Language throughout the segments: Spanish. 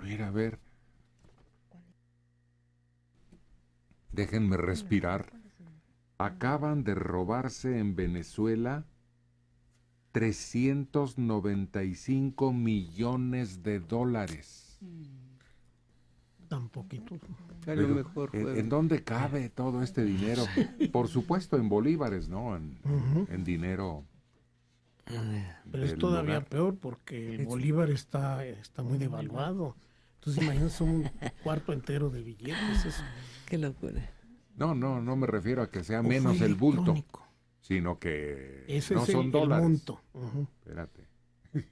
A ver, a ver. Déjenme respirar. Acaban de robarse en Venezuela 395 millones de dólares. Tan poquito. ¿en, dónde cabe todo este dinero? Por supuesto, en bolívares, ¿no? En, dinero. Pero es todavía peor porque el bolívar está, está muy devaluado. Entonces imagínense un cuarto entero de billetes. Qué locura. No, no, no me refiero a que sea menos el bulto, sino que no es son el, dólares. El monto. Espérate.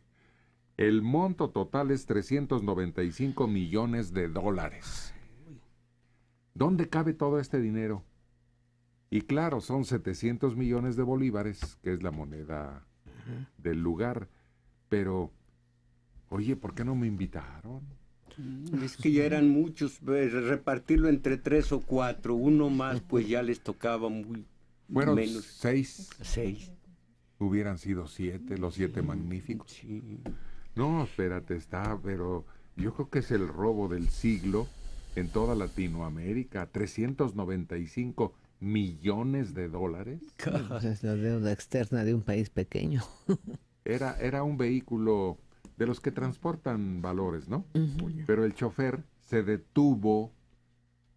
El monto total es 395 millones de dólares. ¿Dónde cabe todo este dinero? Y claro, son 700 millones de bolívares, que es la moneda del lugar. Pero, oye, ¿por qué no me invitaron? Mm, es que ya eran muchos, pues, repartirlo entre tres o cuatro, uno más, pues ya les tocaba muy bueno, menos. Seis. Seis. Hubieran sido siete, los siete magníficos. Sí. No, espérate, está, pero yo creo que es el robo del siglo en toda Latinoamérica, 395 millones de dólares. Es la deuda externa de un país pequeño. era, era un vehículo de los que transportan valores, ¿no? Pero el chofer se detuvo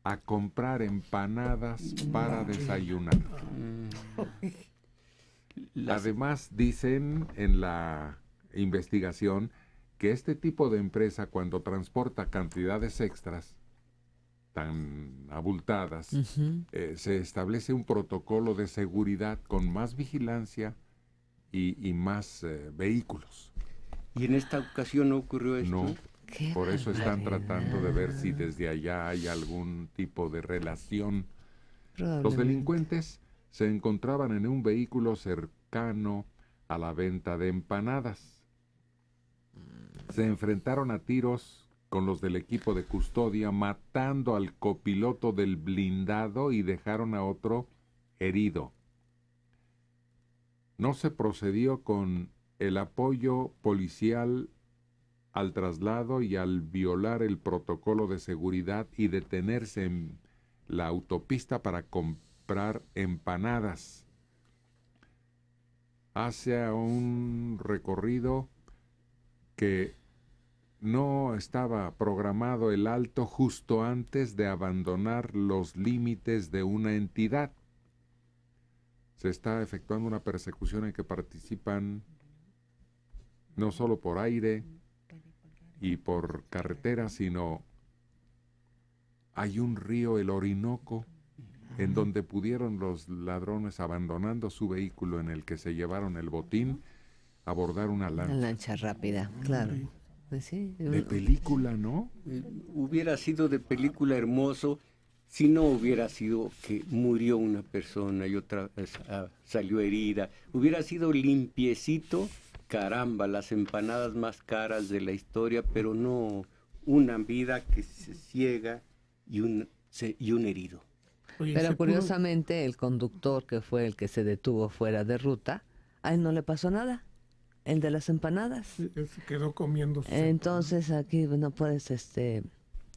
a comprar empanadas para desayunar. Mm. Además, dicen en la investigación que este tipo de empresa, cuando transporta cantidades extras tan abultadas, eh, se establece un protocolo de seguridad con más vigilancia y, más eh, vehículos. Y en esta ocasión no ocurrió esto. No. por eso están tratando de ver si desde allá hay algún tipo de relación. Los delincuentes se encontraban en un vehículo cercano a la venta de empanadas. Se enfrentaron a tiros con los del equipo de custodia, matando al copiloto del blindado y dejaron a otro herido. No se procedió con el apoyo policial al traslado y al violar el protocolo de seguridad y detenerse en la autopista para comprar empanadas. Hace un recorrido que no estaba programado el alto justo antes de abandonar los límites de una entidad. Se está efectuando una persecución en que participan no solo por aire y por carretera, sino hay un río, el Orinoco, en donde pudieron los ladrones, abandonando su vehículo en el que se llevaron el botín, abordar una lancha. Una lancha rápida, claro. Pues de película, ¿no? Eh, hubiera sido de película hermoso si no hubiera sido que murió una persona y otra ah, salió herida. Hubiera sido limpiecito caramba, las empanadas más caras de la historia, pero no una vida que se ciega y un, y un herido. pero curiosamente el conductor que fue el que se detuvo fuera de ruta, a él no le pasó nada. El de las empanadas. Se quedó comiendo. Entonces aquí no puedes este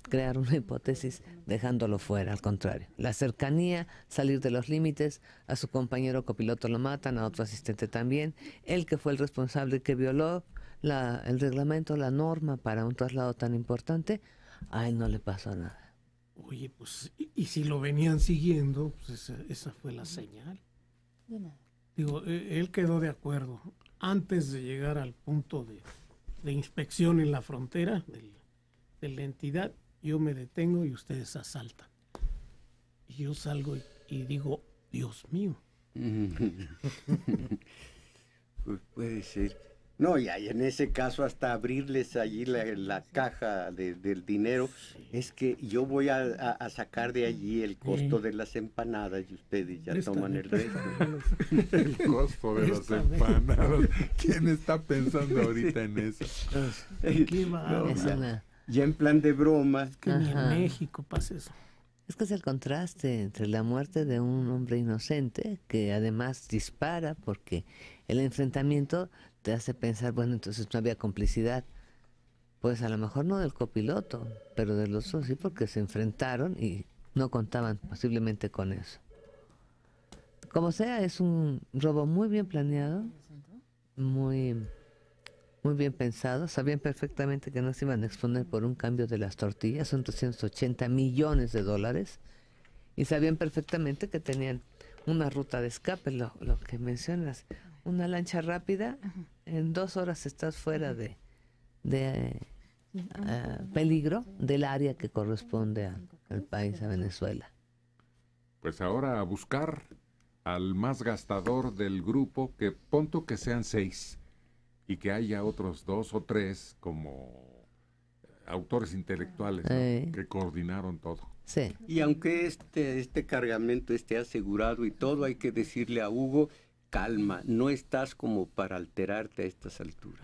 crear una hipótesis dejándolo fuera, al contrario. La cercanía, salir de los límites, a su compañero copiloto lo matan, a otro asistente también, el que fue el responsable que violó la, el reglamento, la norma para un traslado tan importante, a él no le pasó nada. Oye, pues, y, si lo venían siguiendo, pues esa, fue la señal. Digo, e, él quedó de acuerdo antes de llegar al punto de, inspección en la frontera de la entidad yo me detengo y ustedes asaltan. Y yo salgo y, digo, Dios mío. Pues puede ser. No, y en ese caso hasta abrirles allí la, caja del dinero, es que yo voy a, sacar de allí el costo de las empanadas y ustedes ya toman el resto. el costo de las empanadas. ¿Quién está pensando ahorita en eso? qué ya en plan de broma. que ni en México pasa eso. Es que es el contraste entre la muerte de un hombre inocente, que además dispara, porque el enfrentamiento te hace pensar, bueno, entonces no había complicidad. Pues a lo mejor no del copiloto, pero de los dos sí, porque se enfrentaron y no contaban posiblemente con eso. Como sea, es un robo muy bien planeado, muy muy bien pensado, sabían perfectamente que no se iban a exponer por un cambio de las tortillas, son 380 millones de dólares, y sabían perfectamente que tenían una ruta de escape, lo, que mencionas, una lancha rápida, en dos horas estás fuera de, ah, eh, peligro del área que corresponde al país, a Venezuela. Pues ahora a buscar al más gastador del grupo, que punto que sean seis y que haya otros dos o tres como eh, autores intelectuales que coordinaron todo. Y aunque este, este cargamento esté asegurado y todo, hay que decirle a Hugo, calma, no estás como para alterarte a estas alturas.